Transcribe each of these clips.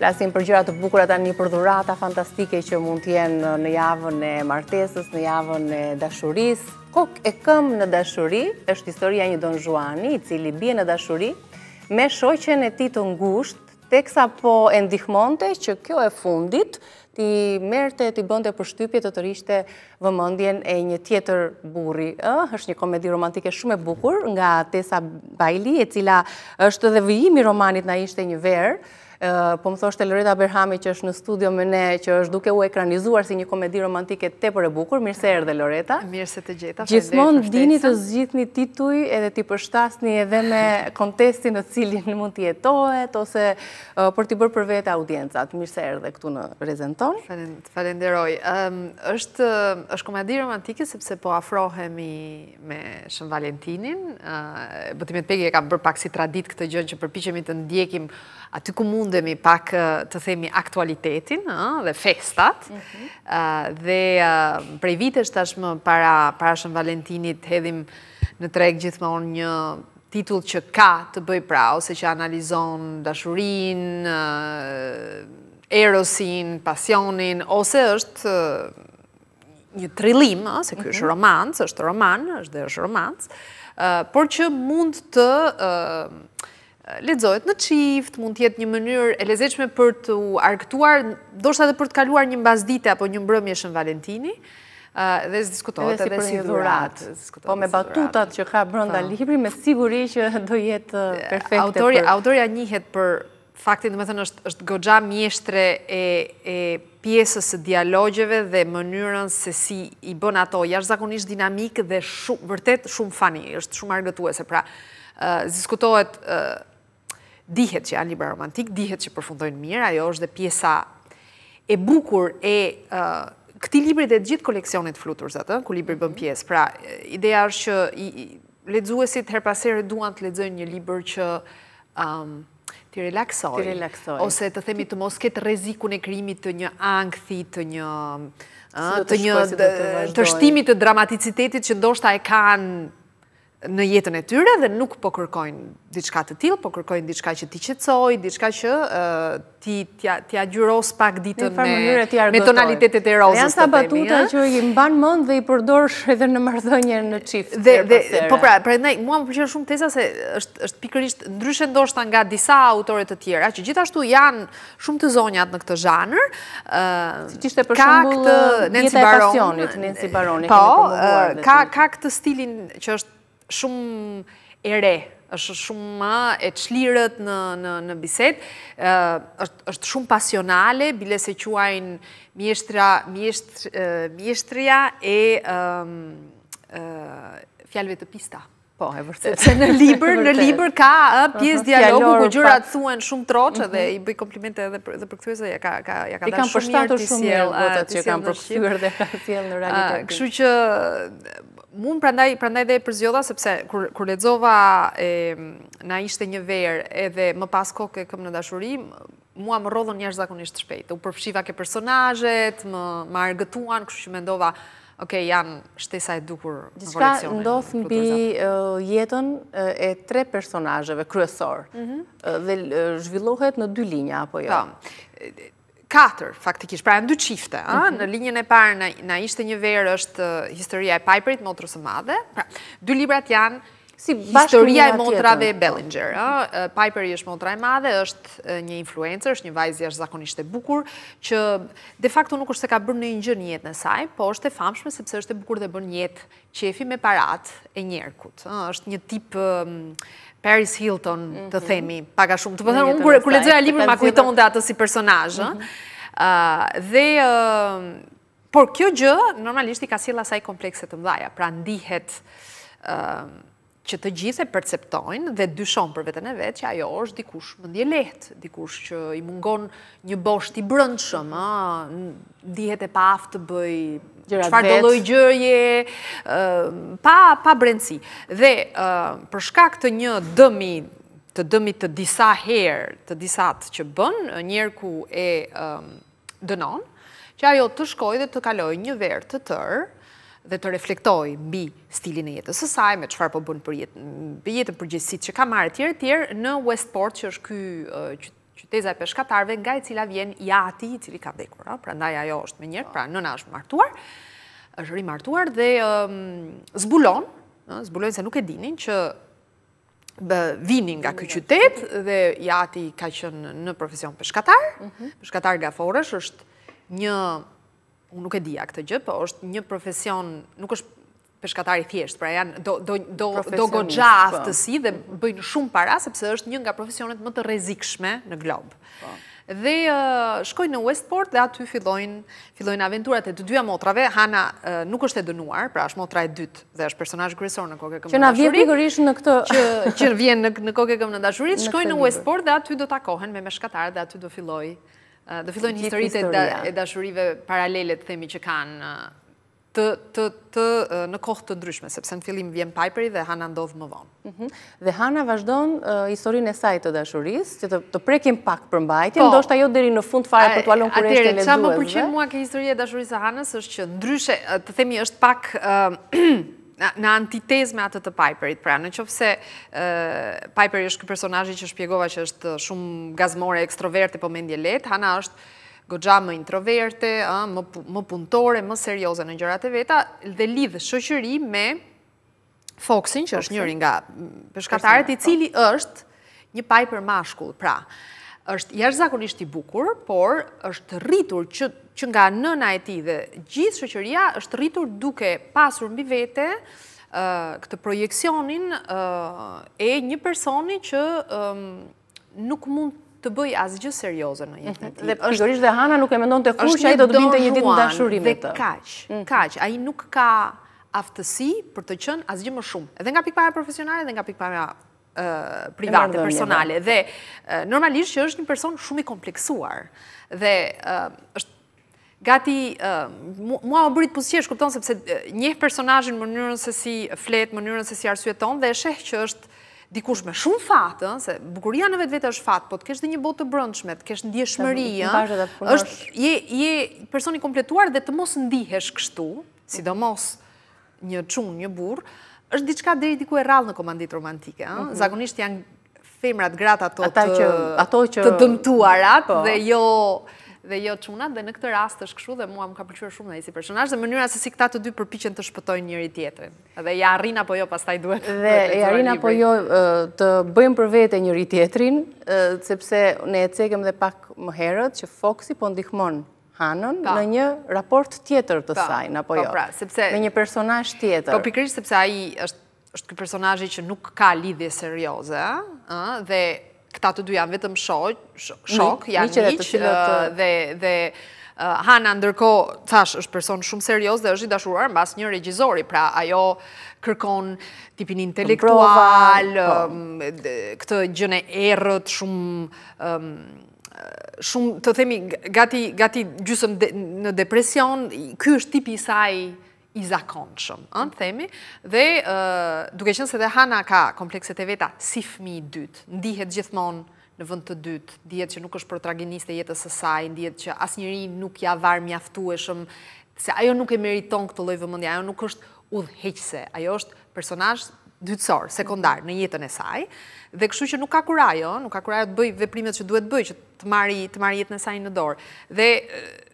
Plasim për gjërat të bukura të një përdhurata fantastike që mund t'jenë në javën e martesës, në javën e dashuris. Kok e këm në dashuri, është historia një Don Juani, i cili bje në dashuri, me shoqen e ti të ngusht, teksa po e ndihmonte që kjo e fundit, ti merte, ti bënde për shtypje të tërishte vëmëndjen e një tjetër buri. është një komedi romantike shumë e bukur nga Tesa Bajli, e cila është dhe vijimi romanit na ishte një verë, po më thoshtë Loretta Berhami që është në studio me ne, që është duke u ekranizuar si një komedi romantike të për e bukur, mirëse erë dhe Loreta. Mirëse të gjitha. Gjithmonë dini të zgjithni tituj edhe t'i përshtasni edhe me kontesti në cilin mund t'i jetohet, ose për t'i bërë për vete audiencat. Mirëse erë dhe këtu në rezenton. Falenderoj. është komedi romantike sepse po afrohemi me Shën Valentinin. Bëtimet pegi e ka bërë pak si tradit këtë gjënë që përpichemi të ndjekim aty ku mund mundemi pak të themi aktualitetin dhe festat, mhm. dhe prej vitesht tashmë para Shën Valentinit hedhim në treg gjithmonë një titull që ka të bëj pra, ose që analizon dashurin, erosin, pasionin, ose është një trilim, se kjo është mhm. romans, është roman, është dhe është romans, por që mund të ledzojt në qift, mund tjetë një mënyrë e lezeqme për të arktuar, do shtë për të kaluar një mbas dite apo një mbrëmje shën Valentini, dhe zë diskutohet edhe si dhurat. Po me batutat që ka brënda po. libri, me siguri që do jetë perfekte për... Autoria njëhet për faktin dhe me thënë është gogja mjeshtre e pjesës e dialogjeve dhe mënyrën se si i bën ato, jash zakonisht dinamik dhe vërtet shumë fani, është shumë argëtuese, pra ziskutohet dihet që janë libra romantik, dihet që përfundojnë mirë, ajo është dhe pjesa e bukur e uh, këti libri dhe gjithë koleksionit flutur, zëtë, ku libri bën mhm. pjesë, pra ideja është që ledzuesit her duan të ledzojnë një libër që um, të relaksojnë, ose të themi të mos ketë reziku në krimit të një angthi, të një të shtimit të dramaticitetit që ndoshta e kanë në jetën e tyre dhe nuk po kërkojnë diçka të tilë, po kërkojnë diçka që ti qetësoj, diçka që ti ti gjyros pak ditën me me tonalitetet e rozës. Janë sa batuta që i mban mend dhe i përdorsh edhe në marrëdhënie në çift. Dhe, po pra, prandaj mua më pëlqen shumë teza se është është pikërisht ndryshe ndoshta nga disa autorë të tjera që gjithashtu janë shumë të zonjat në këtë zhanër. ë ishte për shembull Baroni, po, ka ka këtë stilin që është shumë ere, është shumë ma e qlirët në biset, është shumë pasionale, bile se quajnë mjeshtria e fjalve të pista. Po, e vërtet. Se në liber ka pjesë dialogu, ku gjyra të thuen shumë troqë, dhe mhm. i bëj komplimente dhe përkëthuese, ja ka da shumë mirë. I kam përshtatur shumë mirë, gotët që kam përkëthuar dhe ka fjellë në realitet. Këshu që Mun prandaj, prandaj dhe e përzjodha, sepse kur, kur ledzova e, na ishte një verë edhe më pas koke këmë në dashurim, mua më rodhën njërë zakonisht shpejt. U përfshiva ke personajet, më, argëtuan, kështë që mendova, oke, janë shtesa e dukur në koleksionin. Gjithka ndodhë mbi uh, jetën e tre personajeve kryesor mhm. dhe zhvillohet në dy linja, apo jo? Pa, po katër, faktikisht, pra e në dy qifte. Mhm. Në linjën e parë, në ishte një verë, është historia e pajprit, në otrësë madhe. Pra. Dë librat janë, si historia e motrave e Bellinger. Mm Piper i është motra e madhe, është një influencer, është një vajzë i është zakonisht e bukur, që de facto nuk është se ka bërë në një gjërë në saj, po është e famshme sepse është e bukur dhe bërë jetë qefi me parat e njerëkut. është një tip um, Paris Hilton, mm -hmm. të mhm. themi, paka shumë. Të përthënë, unë kërë lecëja e libër ma kujton dhe atë si personaj. Mm -hmm. uh, uh, por kjo gjë, normalisht i ka sila saj komplekset të mdhaja, pra ndihet, uh, që të gjithë e perceptojnë dhe dyshon për vetën e vetë që ajo është dikush mëndje lehtë, dikush që i mungon një bosht i brëndshëm, dihet e pa aftë bëj qëfar do lojgjërje, pa, pa brendësi. Dhe për shkak të një dëmi të dëmi të disa herë, të disat që bën, njerë ku e dënon, që ajo të shkoj dhe të kaloj një verë të tërë, dhe të reflektoj mbi stilin e jetës sësaj, me qëfar po bunë për jetën përgjësit që ka marë tjere tjere, në Westport që është kjo qyteza e peshkatarve nga i cila vjen i ati i cili ka vdekur, pra ndaj ajo është me njërë, pra nëna është martuar, është rimartuar dhe zbulon, zbulon se nuk e dinin që vinin nga këj qytet dhe i ati ka qënë në profesion peshkatar, mhm. peshkatar nga forësh është një unë nuk e dija këtë gjë, po është një profesion, nuk është peshkatari thjesht, pra janë do, do, do, do gogja po. aftësi dhe bëjnë shumë para, sepse është një nga profesionet më të rezikshme në globë. Po. Dhe shkojnë në Westport dhe aty fillojnë, fillojnë aventurat e të dyja motrave. Hana nuk është e dënuar, pra është motra e dytë dhe është personazh kryesor në koke këmë Që na vjen pikërisht në këtë që që vjen në në kokë këmbë dashurisë, shkojnë në, Westport dhe aty do takohen me meshkatarët dhe aty do fillojë Dhe fillojnë historit e dashurive paralelet, themi që kanë të në kohë të ndryshme, sepse në fillim vjen Piperi dhe Hana ndodhë më vonë. Mhm. Dhe Hana vazhdojnë historin e sajtë të dashuris, që të prekim pak për mbajtje, po. ndoshtë ajo dheri në fund fare për të alon kërështë e lezuës. Atere, që më përqenë mua ke historie e dashurisë e Hanës, është që ndryshe, të themi është pak në antitez me të Piperit, pra në qofë se Piperi është kë personajë që shpjegova që është shumë gazmore, ekstroverte, po mendje letë, Hana është gogja më introverte, më puntore, më serioze në gjërat e veta, dhe lidhë shëqëri me Foxin, që është njëri nga përshkatarët, i po. cili është një Piper mashkull, pra është jashtëzakonisht i bukur, por është rritur që nga nëna e ti dhe gjithë shëqëria është rritur duke pasur mbi vete këtë projekcionin e një personi që nuk mund të bëj asgjë serioze në jetë në mhm. ti. Dhe përgjërisht dhe Hana nuk e mendon të kush që ai do të binte një ditë në dashurimet. të. Dhe kaq, mhm. kaq, ai nuk ka aftësi për të qënë asgjë më shumë. Edhe nga pikpare profesionale dhe nga pikpare private, personale, dhe normalisht që është një person shumë i kompleksuar, dhe është gati, mua më bërit pusqesh, kupton, sepse njëhë personajin më njërën se si flet, më njërën se si arsueton, dhe sheh që është dikush me shumë fatë, se bukuria në vetë vetë është fatë, po të kesh dhe një botë të brëndshme, të kesh ndjeshmëri, është je personi kompletuar dhe të mos ndihesh kështu, sidomos një qunë, një burë, është diçka i diku e rralë në komandit romantike, ëh. Mhm. Zakonisht janë femrat gratat, ato të ato që të dëmtuarat po. dhe jo dhe jo çunat dhe në këtë rast është kështu dhe mua më ka pëlqyer shumë ai si personazh dhe mënyra se si këta të dy përpiqen të shpëtojnë njëri tjetrin. Dhe ja arrin apo jo pastaj duhet. Dhe ja arrin apo jo të bëjmë për vete njëri tjetrin, sepse ne e cekëm dhe pak më herët që Foxi po ndihmon Hanën në një raport tjetër të sajnë, apo po, jo? Pra, në një personaj tjetër. Po pikrish sepse aji është këtë personajë që nuk ka lidhje serioze, dhe këta të dy janë vetëm shok, janë të... dhe Hanë ndërko, thash, është person shumë serios dhe është i dashuruar në bas një regjizori, pra ajo kërkon tipin intelektual, po. këtë gjëne erët shumë shumë, të themi, gati, gati gjusëm de, në depresion, kjo është tipi saj i zakonë shumë, në themi, dhe uh, duke qënë se dhe Hana ka komplekset e veta si fmi i dytë, ndihet gjithmonë në vënd të dytë, ndihet që nuk është protagoniste jetës së saj, ndihet që asë njëri nuk ja varë mjaftu e shumë, se ajo nuk e meriton këtë lojve mëndja, ajo nuk është udhëheqse, ajo është personaj dytësor, sekundar në jetën e saj, dhe këshu që nuk ka kurajo, nuk ka kurajo të bëj veprimet që duhet bëj, që të marri jetën e saj në dorë. Dhe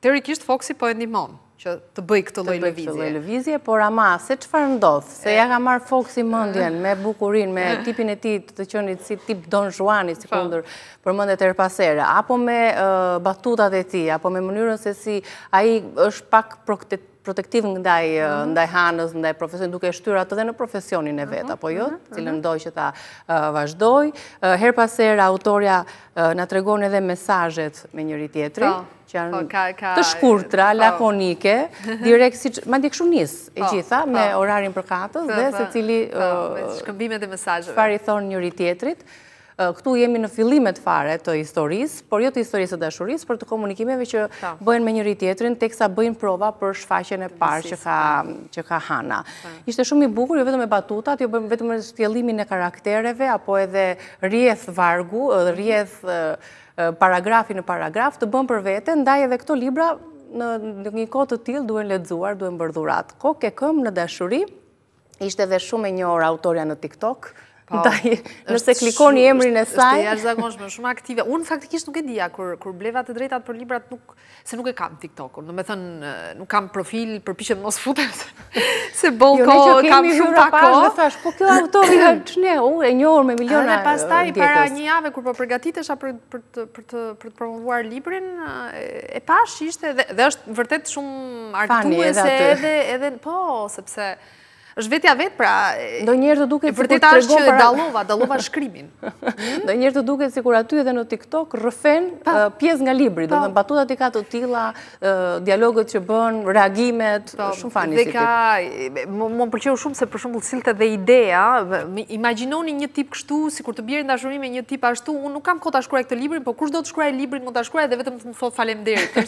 të rikisht Foxy po e një monë që të bëj këtë lojnë vizje. Të bëj këtë lojnë vizje, por ama, se që farë ndodhë? Se ja ka marrë Foxy mëndjen, me bukurin, me tipin e ti të të qënit si tip Don Juani, si po. këndër për mëndet e rëpasere, apo me batutat e ti, apo me mënyrën se si aji është pak protektiv ndaj mhm. ndaj hanës, ndaj profesionin, duke e shtyra të dhe në profesionin e veta, mhm. po jo, mhm. cilë ndoj që ta vazhdoj. Her paser, autoria në tregon edhe mesajet me njëri tjetëri, po, që janë po, të shkurtra, po. lakonike, direkt si që, ma ndikë shumë njësë e gjitha, me orarin për katës, dhe se cili, shkëmbime dhe mesajet, që fari thonë njëri tjetërit, këtu jemi në fillimet fare të historis, por jo të historisë të dashuris, por të komunikimeve që bëjnë me njëri tjetrin, tek sa bëjnë prova për shfaqen e parë që ka Hana. Ishte shumë i bukur, jo vetëm e batutat, jo vetëm e stjelimin e karaktereve, apo edhe rjeth vargu, rjeth paragrafi në paragraf, të bëmë për vete, ndaj edhe këto libra në një kohë të tilë duhen ledzuar, duhen bërdhurat. Ko ke këmë në dashuri, ishte dhe shumë e njohër autoria në TikTok, Po, nëse klikoni emrin e saj... është jashtë zakonshme, shumë aktive. Unë faktikisht nuk e dija, kër bleva të drejtat për librat, se nuk e kam TikTok-un. Në me thënë, eh, nuk kam profil, përpishëm mos futem, se bolko, jo, kam shumë pako. Jo, që kemi shumë po kjo autori nga që ne, unë e njohër me miliona eh, djetës. Në pastaj, para një jave, kër po përgatitesha për të promovuar librin, eh, e pash ishte, dhe është vërtet shumë artuese edhe, po, sepse është vetja vetë, pra... Do njerë të duke... E përtit ashtë që dalova, dalova shkrymin. Do njerë të duke si kur aty edhe në TikTok rëfen pjes nga libri, dhe në i t'i ka të tila, dialogët që bën, reagimet, shumë fani si ti. Dhe ka... Më më përqeru shumë se për shumë silte dhe idea, imaginoni një tip kështu, si kur të bjerin të me një tip ashtu, unë nuk kam kota t'a shkruaj këtë librin, po kush do të shkruaj librin, më t'a shkruaj dhe vetëm të më thot falem derit.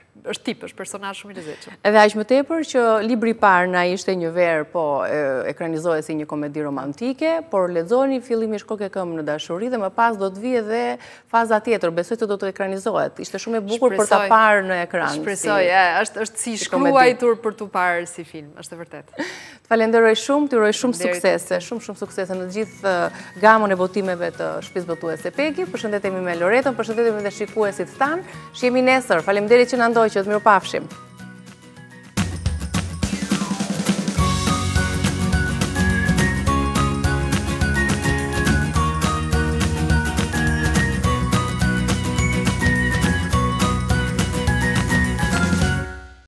është tip, është personaj shumë i lezeqëm. Edhe aqë më tepër që libri parë na ishte një verë, po ekranizohet si një komedi romantike, por ledzoni fillim i shkoke këmë në dashuri dhe më pas do të vijë dhe faza tjetër, besoj të do të ekranizohet. Ishte shumë e bukur për të parë në ekran. Shpresoj, është si shkruajtur për të parë si film, është të vërtet. Të falenderoj shumë, të roj shumë suksese, shumë shumë suksese në gjithë gamën e botimeve të shpizë bëtu e se pegi, përshëndetemi me Loretën, përshëndetemi dhe shikuesit të tanë, shemi nesër, falemderi që në ndoj q që të mirë pafshim.